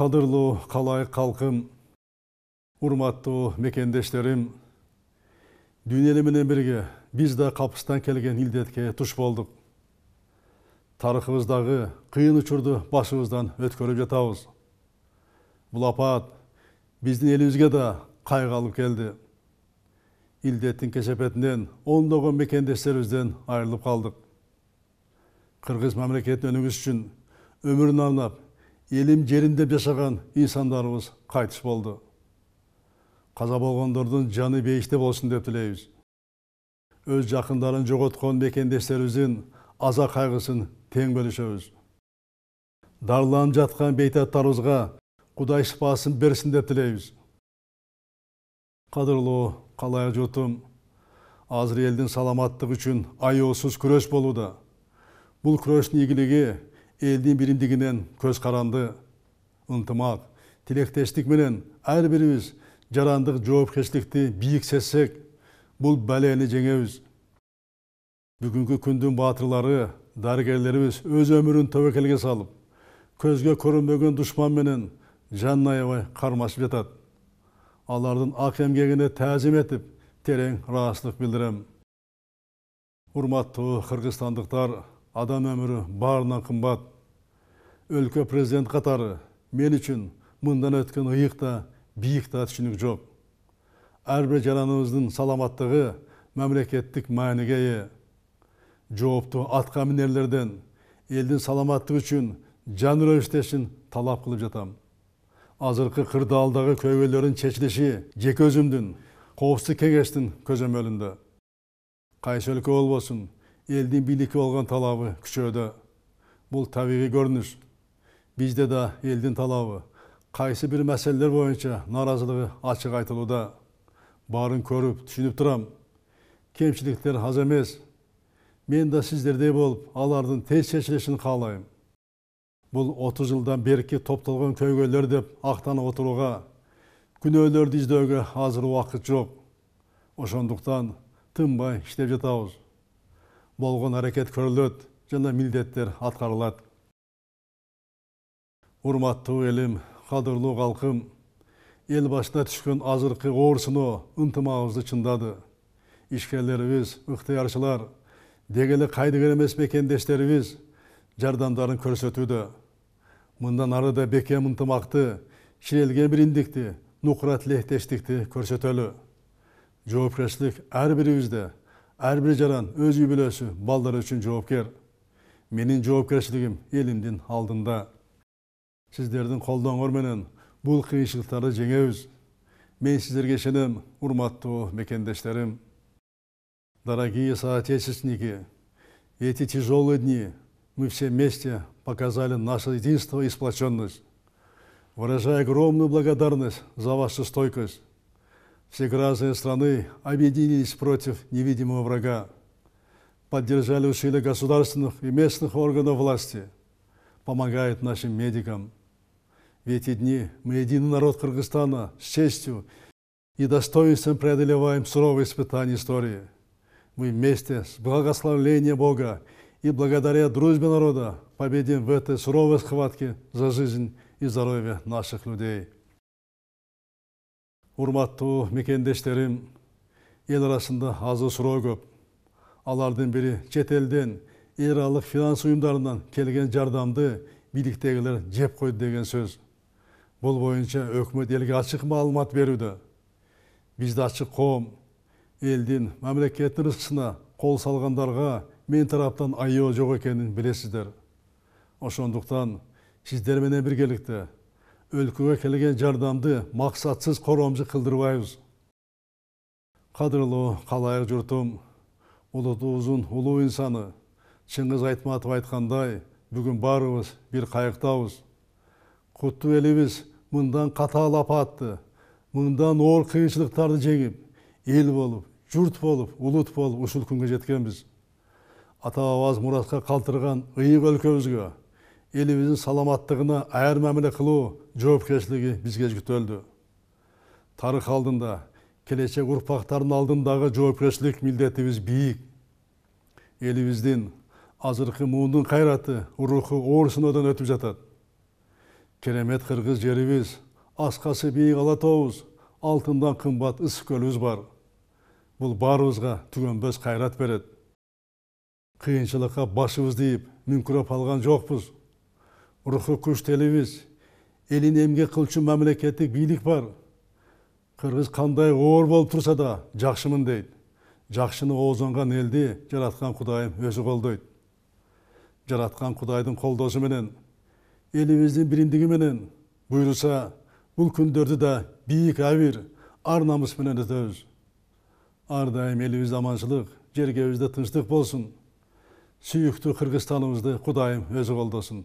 қадырлы қалай қалқым урматтуу мекендештерим дүйнөлү бірге бирге биз да келген илдетке туш болдық. тарыхыбыздагы қиын учурду басымыздан өткөрүп жатабыз Бұл апат біздің елімізге да кайгы алып келди илдеттин кесепетинен ондогон мекендештерибизден айрылып қалдық. кыргыз мамлекетин өнүгүш үчүн өмүрүн арнап елім жерінде деп жасаған инсандарыбыз қайтыс болды қаза болғандардың жаны бейіште болсын деп тілейміз өз жақындарын жоғалтқан мекендестеріміздің аза қайғысын тең бөлісеміз дарыланып жатқан бейтаттарымызға құдай шипасын берсін деп тілейбіз қадірлі қалай жұртым азыр елдің саламаттығы үшін аяусыз күрес болуда бұл күрестің игілігі елдің біріндігінен көз қаранды ұнтымақ, тілектестік менен әрбіріміз жарандық жоопкерчиликти бийик сезсек бұл бәлені жеңебиз бүгінгі күндүн батырлары дарыгерлерибиз өз өмүрүн төвекелге салып көзгө көрүнбөгөн душман менен жанын аябай кармашып жатат алардын ак эмгегине таазим этип терең ыраазычылык билдирем урматтуу кыргызстандыктар адам өмірі барына қымбат өлке президент қатары мен үшін мұндан өткен ұйық та биік та түсінік жоқ әрбір жаранымыздың саламаттығы мемлекеттік мәніге ие жауапты атқамінерлерден елдің саламаттығы үшін жан үшін талап қылып жатам. азыркы кырдаалдагы көйгөйлөрдүн чечилиши жеке өзүмдүн коопсуздук кеңештин көзөмөлүндө кайсы өлкө болбосун елдің билікі болған талабы күшейді бұл табиғи көрініс бізде да елдің талабы қайсы бір мәселелер бойынша наразылығы ашық айтылуда барын көріп түсініп тұрам кемшіліктер аз мен да сіздерде болып алардың тез шешілішін қалайым. бұл 30 жылдан берке топталған көйгөйлер деп ақтаны отыруға күнөөлөрдү издөөгө азыр уақыт жоқ. ошондуктан тынбай іштеп жатабыз болгон әрекет көрүлөт жана милдеттер аткарылат урматтуу элим қадырлы қалқым, эл башына түшкөн азыркы ғорсыны ынтымагыбызды чындады ишкерлерибиз ыктыярчылар деги эле кайдыгер эмес мекендештерибиз жардамдарын көрсөтүүдө мындан ары да бекем ынтымакты чирелген биримдикти нукурат лехтештикти көрсөтөлү жоопкерчилик ар әрбір жаран өз үй бүлөсү балдары үшін жоопкер менин жоопкерчилигим элимдин алдында қолдан колдооңор менен бул кыйынчылыктарды жеңебиз мен сіздерге ишенем урматтуу мекендештерим дорогие соотечественники эти тяжелые дни мы все вместе показали наше единство и сплоченность выражая огромную благодарность за вашу стойкость Все граждане страны объединились против невидимого врага, поддержали усилия государственных и местных органов власти, помогают нашим медикам. В эти дни мы, единый народ Кыргызстана, с честью и достоинством преодолеваем суровые испытания истории. Мы вместе с благословлением Бога и благодаря дружбе народа победим в этой суровой схватке за жизнь и здоровье наших людей. урматтуу мекендештерим эл арасында азы суроо көп алардын бири чет элден аралык уюмдарынан келген жардамды бийликтегилер жеп койду деген сөз бул боюнча өкмөт элге ачык маалымат берүүдө Бізді ачык коом элдин мамлекеттин кол салгандарга мен тараптан айы жок экенин билесиздер ошондуктан сиздер менен биргеликте өлкөгө келген жардамды максатсыз коромжу кылдырбайбыз кадырлуу калайык журтум улутубуздун улуу инсаны чыңгыз айтматов айткандай бүгүн баарыбыз бир кайыктабыз куттуу элибиз мындан катаал апаатты мындан оор кыйынчылыктарды жеңип эл болуп журт болуп улут болуп ушул күнгө жеткенбиз ата бабабыз муратка калтырган ыйык өлкөбүзгө элибиздин саламаттыгына айыр мамиле кылуу жоопкерчилиги бізге жүктөлдү тарых алдында келечек урпактардын алдындагы жоопкерчилик милдетибиз бийик Еліміздің азырқы муундун қайраты руху оор одан өтіп жатат керемет қырғыз жерибиз асқасы бийик ала алтындан қымбат ысык көлүбүз бар бул түген түгөнбөс қайрат береді. Қиыншылыққа башыбызды дейіп, мүңкүрөп алған жоқпыз рухы күшті еліміз елін емге қылчу мамлекеттік билік бар қырғыз қандай оор болып тұрса да жақшымын дейді жақшыны озонған елді жаратқан құдайым өзі қолдайды жаратқан құдайдың қолдауы менен еліміздің биримдиги менен бұл бул күндөрдү да бийик абир ар намыс менен өтөбүз ар дайым элибизде аманчылык жергебизде тынчтык болсун сүйүктүү кыргызстаныбызды кудайым өзү колдосун